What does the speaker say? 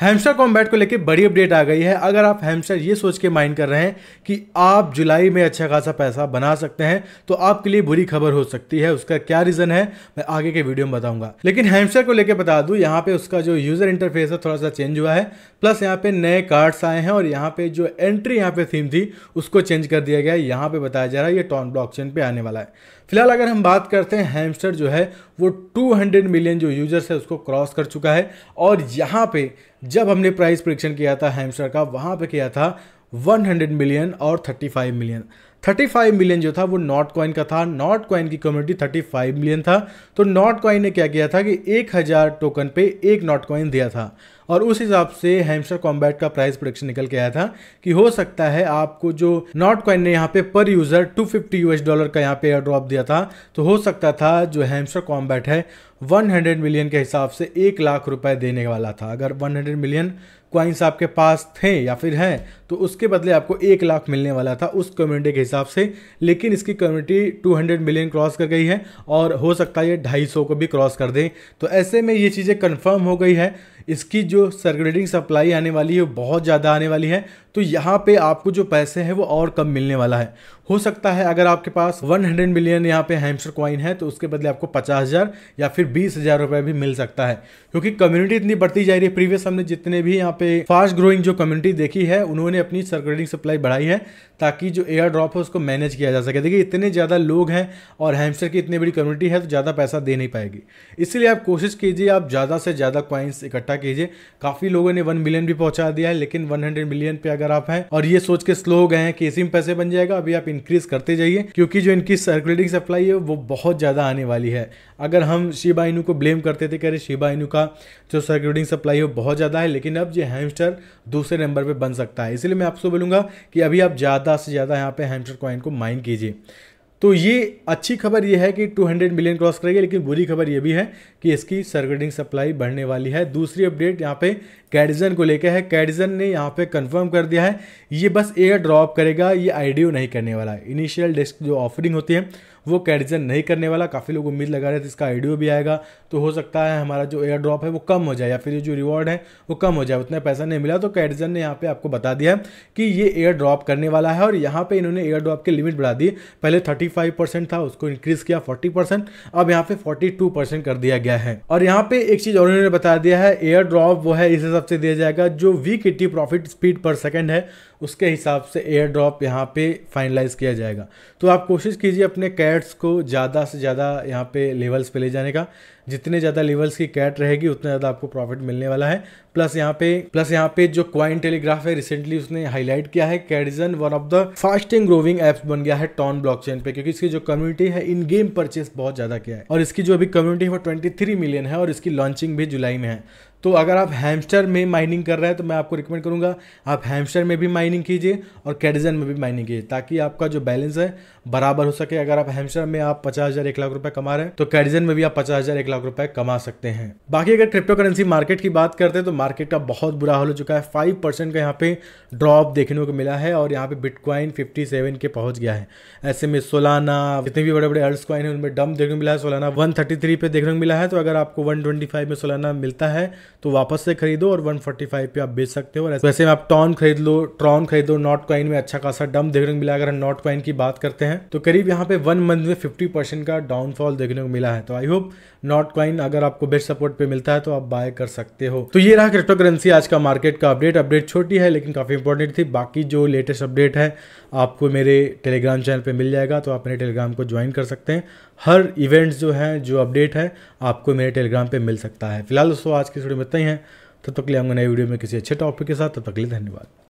hamster combat को लेकर बड़ी अपडेट आ गई है अगर आप हेमस्टर ये सोच के माइंड कर रहे हैं कि आप जुलाई में अच्छा खासा पैसा बना सकते हैं तो आपके लिए बुरी खबर हो सकती है उसका क्या रीज़न है मैं आगे के वीडियो में बताऊंगा लेकिन हेमस्टर को लेकर बता दूं यहाँ पे उसका जो यूज़र इंटरफेस है थोड़ा सा चेंज हुआ है प्लस यहाँ पे नए कार्ड्स आए हैं और यहाँ पे जो एंट्री यहाँ पे थीम थी उसको चेंज कर दिया गया है यहाँ पे बताया जा रहा है ये टॉन ब्लॉक पे आने वाला है फिलहाल अगर हम बात करते हैं हैमस्टर जो है वो 200 मिलियन जो यूजर्स है उसको क्रॉस कर चुका है और यहाँ पे जब हमने प्राइस प्रिडिक्शन किया था हैमस्टर का वहाँ पे किया था 100 मिलियन और 35 मिलियन 35 मिलियन जो था वो नॉट कॉइन का था नॉट कॉइन की कम्युनिटी 35 मिलियन था तो नॉट कॉइन ने क्या किया था कि 1000 टोकन पे एक नॉट कॉइन दिया था और उस हिसाब से हेमस्टर कॉम्बैट का प्राइस प्रोडक्शन निकल के आया था कि हो सकता है आपको जो नॉट कॉइन ने यहाँ पे पर user two fifty US dollar का यहाँ पे एयर ड्रॉप दिया था तो हो सकता था जो हैमस्टर कॉम्बैट है 100 मिलियन के हिसाब से एक लाख रुपए देने वाला था अगर 100 मिलियन क्वाइंस आपके पास थे या फिर हैं तो उसके बदले आपको एक लाख मिलने वाला था उस कम्युनिटी के हिसाब से लेकिन इसकी कम्युनिटी 200 मिलियन क्रॉस कर गई है और हो सकता है ये 250 को भी क्रॉस कर दे तो ऐसे में ये चीज़ें कन्फर्म हो गई है इसकी जो सर्कुलेटिंग सप्लाई आने वाली है बहुत ज़्यादा आने वाली है तो यहाँ पे आपको जो पैसे हैं वो और कम मिलने वाला है हो सकता है अगर आपके पास 100 मिलियन यहाँ पे हैम्स्टर कॉइन है तो उसके बदले आपको पचास हज़ार या फिर बीस हज़ार रुपये भी मिल सकता है क्योंकि कम्युनिटी इतनी बढ़ती जा रही है प्रीवियस हमने जितने भी यहाँ पे फास्ट ग्रोइंग जो कम्युनिटी देखी है उन्होंने अपनी सर्कुलेटिंग सप्लाई बढ़ाई है ताकि जो एयर ड्रॉप है उसको मैनेज किया जा सके देखिए इतने ज़्यादा लोग हैं और हैम्स्टर की इतनी बड़ी कम्युनिटी है तो ज़्यादा पैसा दे नहीं पाएगी इसलिए आप कोशिश कीजिए आप ज़्यादा से ज़्यादा कॉइन्स इकट्ठा कीजिए काफ़ी लोगों ने वन मिलियन भी पहुँचा दिया है लेकिन वन मिलियन पे अगर आप हैं और ये सोच के स्लो गए हैं कि इसी में पैसे बन जाएगा अभी आप इंक्रीज करते जाइए क्योंकि जो इनकी सर्कुलेटिंग सप्लाई है वो बहुत ज़्यादा आने वाली है अगर हम शिबा इनू को ब्लेम करते थे कह रहे शिबा इनू का जो सर्कुलेटिंग सप्लाई है बहुत ज़्यादा है लेकिन अब ये हैमस्टर दूसरे नंबर पर बन सकता है इसलिए मैं आपसे बोलूँगा कि अभी आप ज़्यादा से ज़्यादा यहाँ पर हैमस्टर कॉइन को माइन कीजिए तो ये अच्छी खबर ये है कि 200 मिलियन क्रॉस करेगी लेकिन बुरी खबर ये भी है कि इसकी सर्कुलेटिंग सप्लाई बढ़ने वाली है दूसरी अपडेट यहाँ पे कैडिजन को लेकर है कैडिजन ने यहाँ पे कंफर्म कर दिया है ये बस एयर ड्रॉप करेगा ये आईडीओ नहीं करने वाला है इनिशियल डेस्क जो ऑफरिंग होती है वो कैरिजन नहीं करने वाला काफ़ी लोग उम्मीद लगा रहे थे इसका आइडियो भी आएगा तो हो सकता है हमारा जो एयर ड्रॉप है वो कम हो जाए या फिर जो रिवॉर्ड है वो कम हो जाए उतना पैसा नहीं मिला तो कैरिजन ने यहाँ पर आपको बता दिया कि ये एयर ड्रॉप करने वाला है और यहाँ पर इन्होंने एयर ड्रॉप की लिमिट बढ़ा दी पहले थर्टी था उसको इंक्रीज़ किया फोर्टी अब यहाँ पे फोर्टी कर दिया गया है और यहाँ पे एक चीज़ और उन्होंने बता दिया है एयर ड्रॉप वो है इस हिसाब से दिया जाएगा जो वी किटी प्रॉफिट स्पीड पर सेकेंड है उसके हिसाब से एयर ड्रॉप यहाँ पे फाइनलाइज किया जाएगा तो आप कोशिश कीजिए अपने कैट्स को ज़्यादा से ज़्यादा यहाँ पे लेवल्स पे ले जाने का जितने ज़्यादा लेवल्स की कैट रहेगी उतना ज़्यादा आपको प्रॉफिट मिलने वाला है प्लस यहाँ पे प्लस यहाँ पे जो क्वाइन टेलीग्राफ है रिसेंटली उसने हाईलाइट किया है Catizen one of the fastest growing apps बन गया है टॉन ब्लॉक पे क्योंकि इसकी जो कम्युनिटी है इन गेम परचेस बहुत ज़्यादा किया है और इसकी जो अभी कम्युनिटी है वो ट्वेंटी मिलियन है और इसकी लॉन्चिंग भी जुलाई में है तो अगर आप हैमस्टर में माइनिंग कर रहे हैं तो मैं आपको रिकमेंड करूँगा आप हैमस्टर में भी माइनिंग कीजिए और कैडिजन में भी माइनिंग कीजिए ताकि आपका जो बैलेंस है बराबर हो सके अगर आप हैमस्टर में आप पचास हज़ार एक लाख रुपए कमा रहे हैं तो कैडिजन में भी आप पचास हज़ार एक लाख रुपए कमा सकते हैं बाकी अगर क्रिप्टो करेंसी मार्केट की बात करते हैं तो मार्केट का बहुत बुरा हाल हो चुका है फाइव परसेंट का यहाँ पे ड्रॉप देखने को मिला है और यहाँ पे बिटकॉइन फिफ्टी सेवन के पहुँच गया है ऐसे में सोलाना जितने भी बड़े बड़े अर्स कॉइन है उनमें डम देखने को मिला है सोलाना वन थर्टी थ्री पे देखने को मिला है तो अगर आपको वन ट्वेंटी फाइव में सोलाना मिलता है तो वापस से खरीदो और 145 पे आप बेच सकते हो और वैसे आप टॉन खरीद लो ट्रॉन खरीदो नॉट कॉइन में अच्छा खासा डम देखने को मिला अगर हम नॉट कॉइन की बात करते हैं तो करीब यहाँ पे वन मंथ में फिफ्टी परसेंट का डाउनफॉल देखने को मिला है तो आई होप नॉट कॉइन अगर आपको बेस्ट सपोर्ट पे मिलता है तो आप बाय कर सकते हो तो ये रहा क्रिप्टो करेंसी आज का मार्केट का अपडेट अपडेट छोटी है लेकिन काफ़ी इंपॉर्टेंट थी बाकी जो लेटेस्ट अपडेट है आपको मेरे टेलीग्राम चैनल पर मिल जाएगा तो आप मेरे टेलीग्राम को ज्वाइन कर सकते हैं हर इवेंट्स जो हैं जो अपडेट है आपको मेरे टेलीग्राम पे मिल सकता है फिलहाल दोस्तों आज की वीडियो में इतना ही है तब तक के लिए हम नई वीडियो में किसी अच्छे टॉपिक के साथ तब तक के लिए धन्यवाद